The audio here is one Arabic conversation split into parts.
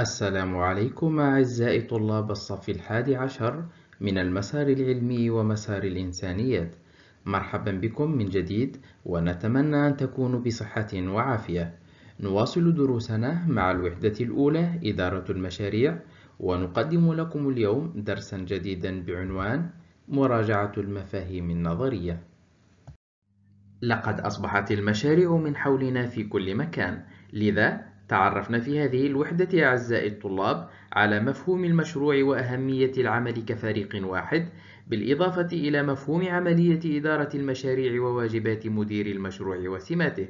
السلام عليكم أعزائي طلاب الصف الحادي عشر من المسار العلمي ومسار الإنسانيات مرحبا بكم من جديد ونتمنى أن تكونوا بصحة وعافية نواصل دروسنا مع الوحدة الأولى إدارة المشاريع ونقدم لكم اليوم درسا جديدا بعنوان مراجعة المفاهيم النظرية لقد أصبحت المشاريع من حولنا في كل مكان لذا تعرفنا في هذه الوحدة يا أعزائي الطلاب على مفهوم المشروع وأهمية العمل كفريق واحد بالإضافة إلى مفهوم عملية إدارة المشاريع وواجبات مدير المشروع وسماته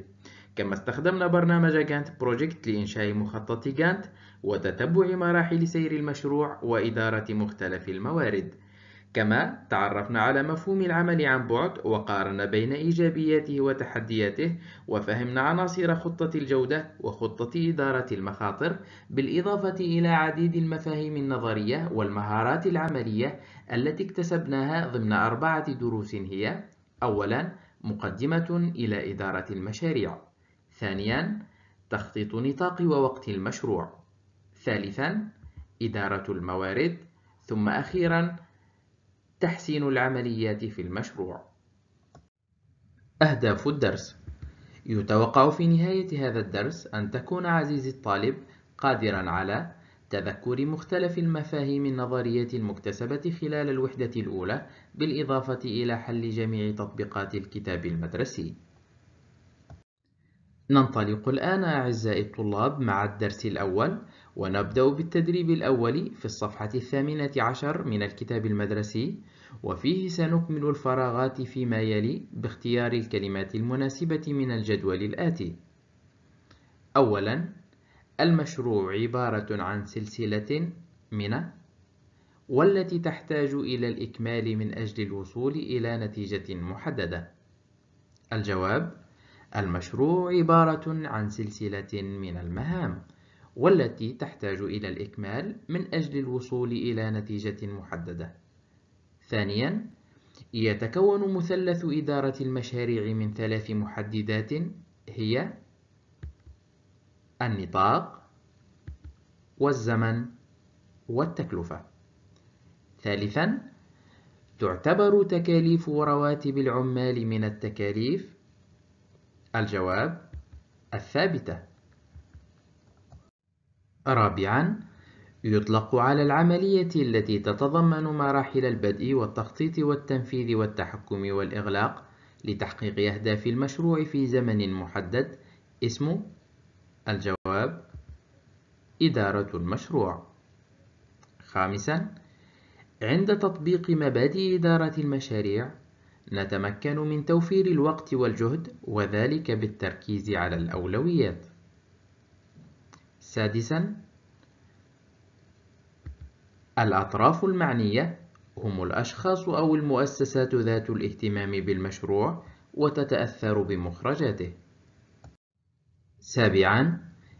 كما استخدمنا برنامج جانت بروجكت لإنشاء مخطط جانت وتتبع مراحل سير المشروع وإدارة مختلف الموارد كما تعرفنا على مفهوم العمل عن بعد وقارنا بين إيجابياته وتحدياته وفهمنا عناصر خطة الجودة وخطة إدارة المخاطر بالإضافة إلى عديد المفاهيم النظرية والمهارات العملية التي اكتسبناها ضمن أربعة دروس هي أولا مقدمة إلى إدارة المشاريع ثانيا تخطيط نطاق ووقت المشروع ثالثا إدارة الموارد ثم أخيراً تحسين العمليات في المشروع أهداف الدرس يتوقع في نهاية هذا الدرس أن تكون عزيزي الطالب قادرا على تذكر مختلف المفاهيم النظرية المكتسبة خلال الوحدة الأولى بالإضافة إلى حل جميع تطبيقات الكتاب المدرسي ننطلق الآن أعزائي الطلاب مع الدرس الأول ونبدأ بالتدريب الأول في الصفحة الثامنة عشر من الكتاب المدرسي وفيه سنكمل الفراغات فيما يلي باختيار الكلمات المناسبة من الجدول الآتي أولا المشروع عبارة عن سلسلة من والتي تحتاج إلى الإكمال من أجل الوصول إلى نتيجة محددة الجواب المشروع عبارة عن سلسلة من المهام والتي تحتاج إلى الإكمال من أجل الوصول إلى نتيجة محددة. ثانياً، يتكون مثلث إدارة المشاريع من ثلاث محددات هي النطاق والزمن والتكلفة. ثالثاً، تعتبر تكاليف ورواتب العمال من التكاليف؟ الجواب الثابتة رابعًا يطلق على العملية التي تتضمن مراحل البدء والتخطيط والتنفيذ والتحكم والإغلاق لتحقيق أهداف المشروع في زمن محدد اسم الجواب إدارة المشروع خامسا عند تطبيق مبادئ إدارة المشاريع نتمكن من توفير الوقت والجهد وذلك بالتركيز على الأولويات سادسا الأطراف المعنية هم الأشخاص أو المؤسسات ذات الاهتمام بالمشروع وتتأثر بمخرجاته سابعا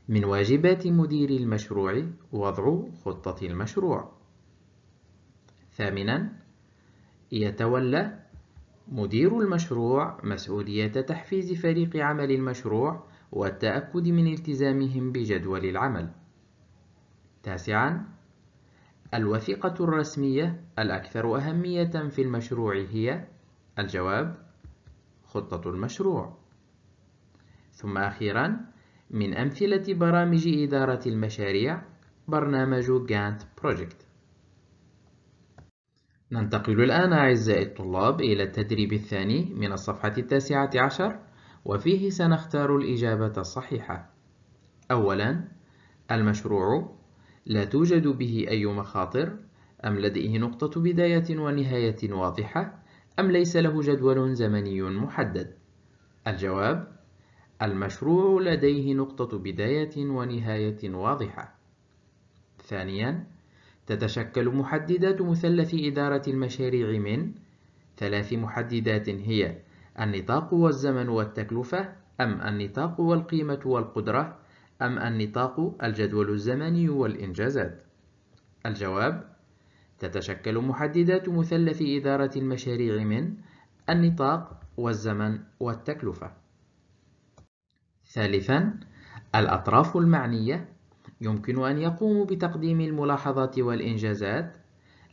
من واجبات مدير المشروع وضع خطة المشروع ثامنا يتولى مدير المشروع مسؤولية تحفيز فريق عمل المشروع والتأكد من التزامهم بجدول العمل. تاسعاً: الوثيقة الرسمية الأكثر أهمية في المشروع هي الجواب خطة المشروع ثم أخيرا من أمثلة برامج إدارة المشاريع برنامج جانت بروجكت ننتقل الآن أعزائي الطلاب إلى التدريب الثاني من الصفحة التاسعة عشر وفيه سنختار الإجابة الصحيحة أولا المشروع لا توجد به أي مخاطر أم لديه نقطة بداية ونهاية واضحة أم ليس له جدول زمني محدد الجواب المشروع لديه نقطة بداية ونهاية واضحة ثانيا تتشكل محددات مثلث إدارة المشاريع من ثلاث محددات هي النطاق والزمن والتكلفة أم النطاق والقيمة والقدرة أم النطاق الجدول الزمني والإنجازات الجواب تتشكل محددات مثلث إدارة المشاريع من النطاق والزمن والتكلفة ثالثا الأطراف المعنية يمكن أن يقوموا بتقديم الملاحظات والإنجازات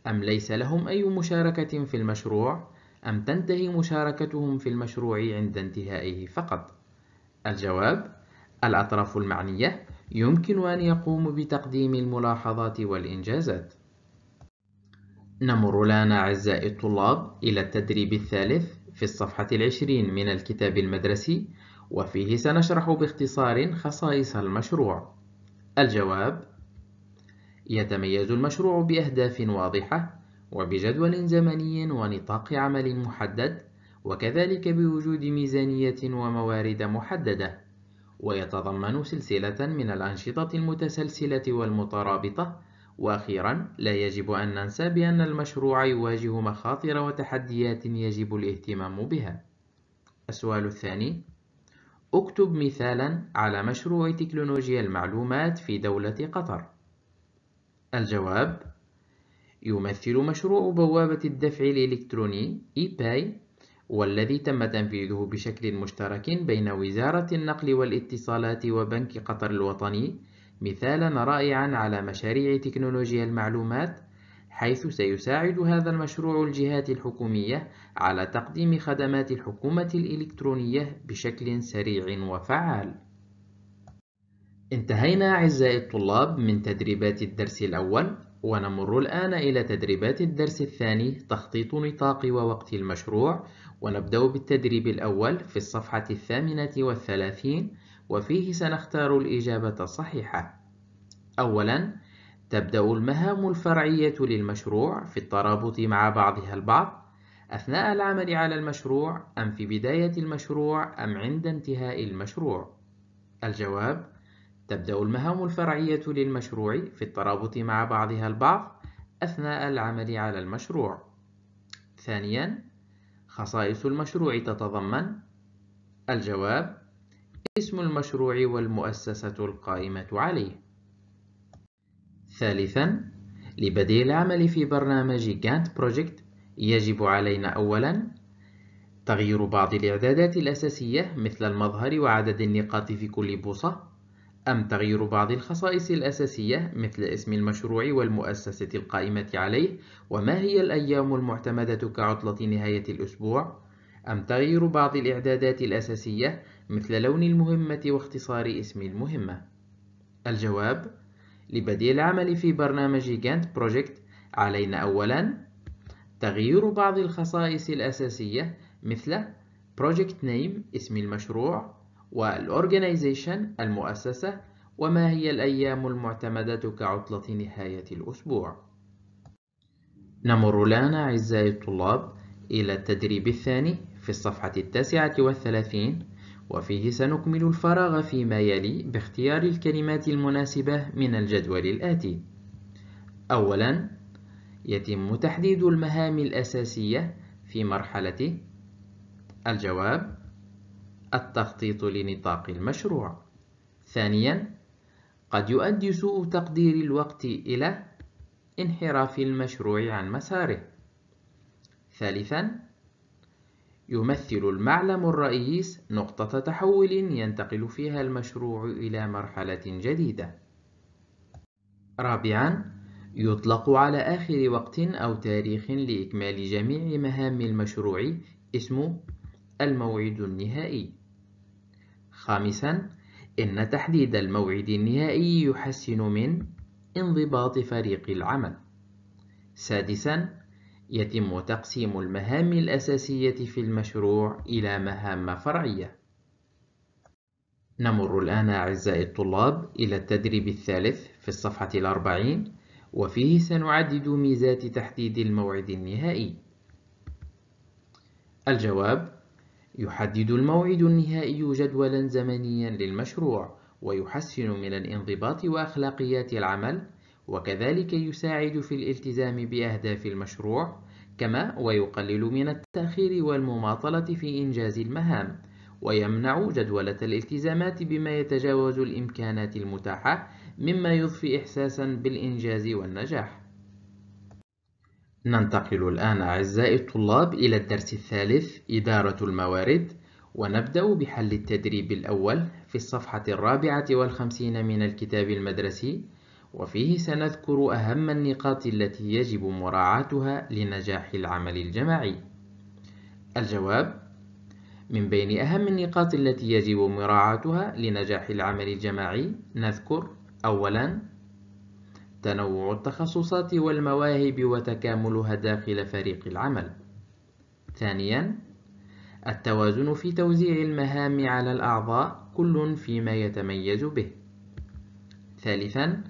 أم ليس لهم أي مشاركة في المشروع أم تنتهي مشاركتهم في المشروع عند انتهائه فقط؟ الجواب الأطراف المعنية يمكن أن يقوموا بتقديم الملاحظات والإنجازات نمر الآن أعزائي الطلاب إلى التدريب الثالث في الصفحة العشرين من الكتاب المدرسي وفيه سنشرح باختصار خصائص المشروع الجواب يتميز المشروع بأهداف واضحة وبجدول زمني ونطاق عمل محدد وكذلك بوجود ميزانية وموارد محددة ويتضمن سلسلة من الأنشطة المتسلسلة والمترابطة وأخيرا لا يجب أن ننسى بأن المشروع يواجه مخاطر وتحديات يجب الاهتمام بها السؤال الثاني اكتب مثالا على مشروع تكنولوجيا المعلومات في دولة قطر الجواب يمثل مشروع بوابة الدفع الإلكتروني إيباي والذي تم تنفيذه بشكل مشترك بين وزارة النقل والاتصالات وبنك قطر الوطني مثالا رائعا على مشاريع تكنولوجيا المعلومات حيث سيساعد هذا المشروع الجهات الحكومية على تقديم خدمات الحكومة الإلكترونية بشكل سريع وفعال. انتهينا أعزائي الطلاب من تدريبات الدرس الأول ونمر الآن إلى تدريبات الدرس الثاني تخطيط نطاق ووقت المشروع ونبدأ بالتدريب الأول في الصفحة الثامنة والثلاثين وفيه سنختار الإجابة الصحيحة أولا تبدأ المهام الفرعية للمشروع في الترابط مع بعضها البعض أثناء العمل على المشروع أم في بداية المشروع أم عند انتهاء المشروع الجواب تبدأ المهام الفرعية للمشروع في الترابط مع بعضها البعض أثناء العمل على المشروع. ثانياً، خصائص المشروع تتضمن الجواب، اسم المشروع والمؤسسة القائمة عليه. ثالثاً، لبدء العمل في برنامج جانت بروجكت يجب علينا أولاً تغيير بعض الإعدادات الأساسية مثل المظهر وعدد النقاط في كل بوصة أم تغيير بعض الخصائص الأساسية مثل اسم المشروع والمؤسسة القائمة عليه وما هي الأيام المعتمدة كعطلة نهاية الأسبوع أم تغيير بعض الإعدادات الأساسية مثل لون المهمة واختصار اسم المهمة الجواب لبدء العمل في برنامج جانت بروجكت علينا أولا تغيير بعض الخصائص الأساسية مثل Project Name اسم المشروع والorganization المؤسسة وما هي الأيام المعتمدة كعطلة نهاية الأسبوع نمر الآن أعزائي الطلاب إلى التدريب الثاني في الصفحة التاسعة والثلاثين وفيه سنكمل الفراغ فيما يلي باختيار الكلمات المناسبة من الجدول الآتي أولا يتم تحديد المهام الأساسية في مرحلة الجواب التخطيط لنطاق المشروع ثانيا قد يؤدي سوء تقدير الوقت إلى انحراف المشروع عن مساره ثالثا يمثل المعلم الرئيس نقطة تحول ينتقل فيها المشروع إلى مرحلة جديدة رابعا يطلق على آخر وقت أو تاريخ لإكمال جميع مهام المشروع اسم الموعد النهائي خامسا إن تحديد الموعد النهائي يحسن من انضباط فريق العمل سادسا يتم تقسيم المهام الأساسية في المشروع إلى مهام فرعية نمر الآن أعزائي الطلاب إلى التدريب الثالث في الصفحة الأربعين وفيه سنعدد ميزات تحديد الموعد النهائي الجواب يحدد الموعد النهائي جدولا زمنيا للمشروع ويحسن من الانضباط وأخلاقيات العمل وكذلك يساعد في الالتزام بأهداف المشروع كما ويقلل من التأخير والمماطلة في إنجاز المهام ويمنع جدولة الالتزامات بما يتجاوز الإمكانات المتاحة مما يضفي إحساسا بالإنجاز والنجاح ننتقل الآن أعزائي الطلاب إلى الدرس الثالث إدارة الموارد ونبدأ بحل التدريب الأول في الصفحة الرابعة والخمسين من الكتاب المدرسي وفيه سنذكر أهم النقاط التي يجب مراعاتها لنجاح العمل الجماعي الجواب من بين أهم النقاط التي يجب مراعاتها لنجاح العمل الجماعي نذكر أولاً تنوع التخصصات والمواهب وتكاملها داخل فريق العمل ثانيا التوازن في توزيع المهام على الأعضاء كل فيما يتميز به ثالثا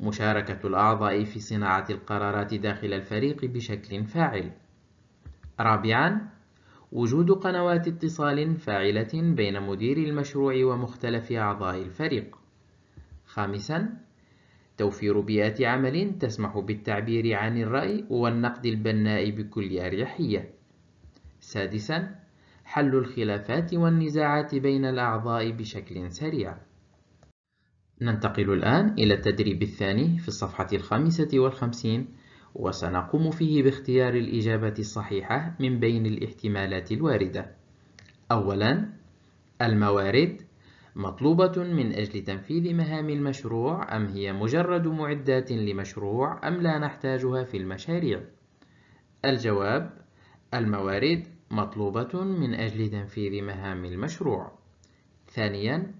مشاركة الأعضاء في صناعة القرارات داخل الفريق بشكل فاعل رابعا وجود قنوات اتصال فاعلة بين مدير المشروع ومختلف أعضاء الفريق خامسا توفير بيئة عمل تسمح بالتعبير عن الرأي والنقد البناء بكل أريحية. سادساً: حل الخلافات والنزاعات بين الأعضاء بشكل سريع. ننتقل الآن إلى التدريب الثاني في الصفحة الخامسة والخمسين، وسنقوم فيه باختيار الإجابة الصحيحة من بين الاحتمالات الواردة. أولاً: الموارد مطلوبة من أجل تنفيذ مهام المشروع أم هي مجرد معدات لمشروع أم لا نحتاجها في المشاريع؟ الجواب الموارد مطلوبة من أجل تنفيذ مهام المشروع ثانياً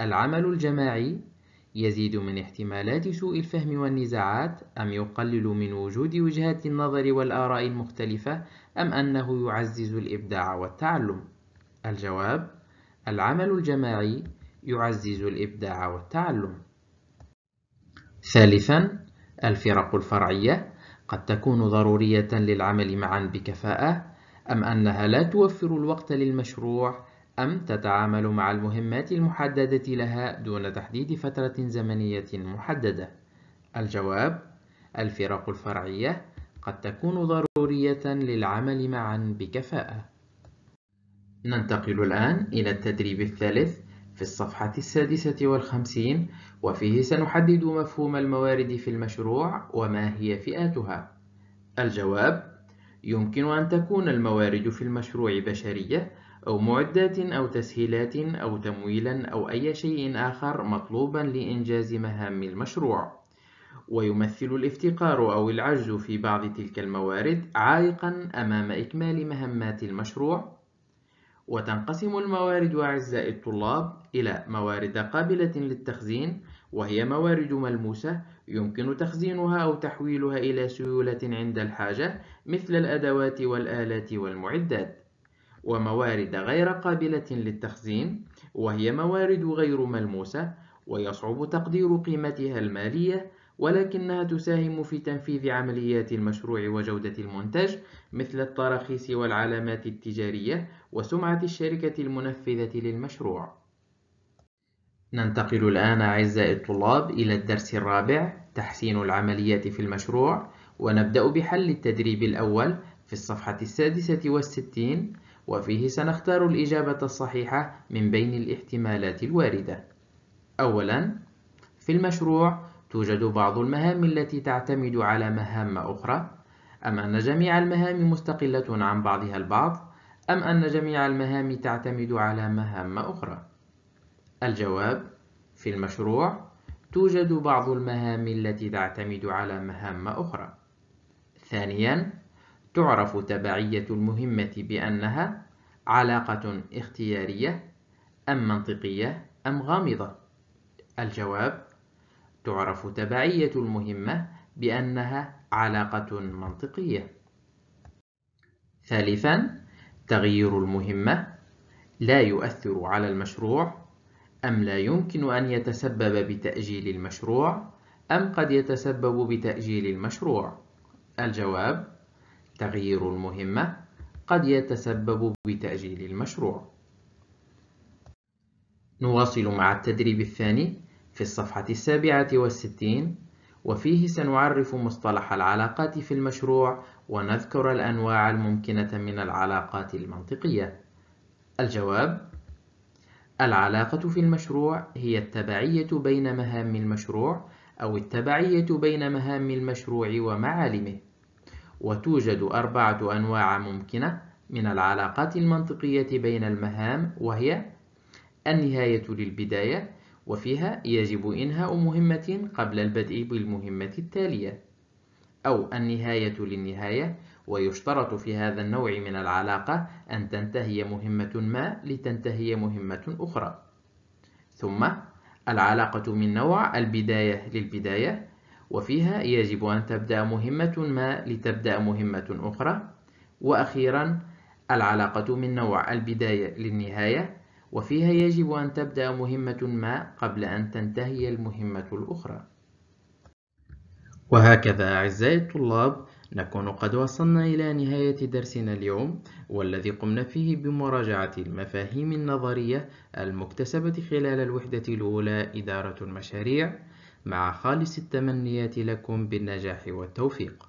العمل الجماعي يزيد من احتمالات سوء الفهم والنزاعات أم يقلل من وجود وجهات النظر والآراء المختلفة أم أنه يعزز الإبداع والتعلم؟ الجواب العمل الجماعي يعزز الإبداع والتعلم ثالثا الفرق الفرعية قد تكون ضرورية للعمل معا بكفاءة أم أنها لا توفر الوقت للمشروع أم تتعامل مع المهمات المحددة لها دون تحديد فترة زمنية محددة الجواب الفرق الفرعية قد تكون ضرورية للعمل معا بكفاءة ننتقل الآن إلى التدريب الثالث في الصفحة السادسة والخمسين وفيه سنحدد مفهوم الموارد في المشروع وما هي فئاتها الجواب يمكن أن تكون الموارد في المشروع بشرية أو معدات أو تسهيلات أو تمويلا أو أي شيء آخر مطلوبا لإنجاز مهام المشروع ويمثل الافتقار أو العجز في بعض تلك الموارد عائقا أمام إكمال مهمات المشروع وتنقسم الموارد أعزائي الطلاب إلى موارد قابلة للتخزين وهي موارد ملموسة يمكن تخزينها أو تحويلها إلى سيولة عند الحاجة مثل الأدوات والآلات والمعدات وموارد غير قابلة للتخزين وهي موارد غير ملموسة ويصعب تقدير قيمتها المالية ولكنها تساهم في تنفيذ عمليات المشروع وجودة المنتج مثل التراخيص والعلامات التجارية وسمعة الشركة المنفذة للمشروع. ننتقل الآن أعزائي الطلاب إلى الدرس الرابع تحسين العمليات في المشروع ونبدأ بحل التدريب الأول في الصفحة السادسة والستين وفيه سنختار الإجابة الصحيحة من بين الاحتمالات الواردة. أولاً في المشروع توجد بعض المهام التي تعتمد على مهام أخرى أم أن جميع المهام مستقلة عن بعضها البعض أم أن جميع المهام تعتمد على مهام أخرى الجواب في المشروع توجد بعض المهام التي تعتمد على مهام أخرى ثانيا تعرف تبعية المهمة بأنها علاقة اختيارية أم منطقية أم غامضة الجواب تعرف تبعية المهمة بأنها علاقة منطقية ثالثا تغيير المهمة لا يؤثر على المشروع أم لا يمكن أن يتسبب بتأجيل المشروع أم قد يتسبب بتأجيل المشروع الجواب تغيير المهمة قد يتسبب بتأجيل المشروع نواصل مع التدريب الثاني في الصفحة السابعة والستين وفيه سنعرف مصطلح العلاقات في المشروع ونذكر الأنواع الممكنة من العلاقات المنطقية الجواب العلاقة في المشروع هي التبعية بين مهام المشروع أو التبعية بين مهام المشروع ومعالمه وتوجد أربعة أنواع ممكنة من العلاقات المنطقية بين المهام وهي النهاية للبداية وفيها يجب إنهاء مهمة قبل البدء بالمهمة التالية أو النهاية للنهاية ويشترط في هذا النوع من العلاقة أن تنتهي مهمة ما لتنتهي مهمة أخرى ثم العلاقة من نوع البداية للبداية وفيها يجب أن تبدأ مهمة ما لتبدأ مهمة أخرى وأخيرا العلاقة من نوع البداية للنهاية وفيها يجب أن تبدأ مهمة ما قبل أن تنتهي المهمة الأخرى وهكذا أعزائي الطلاب نكون قد وصلنا إلى نهاية درسنا اليوم والذي قمنا فيه بمراجعة المفاهيم النظرية المكتسبة خلال الوحدة الأولى إدارة المشاريع مع خالص التمنيات لكم بالنجاح والتوفيق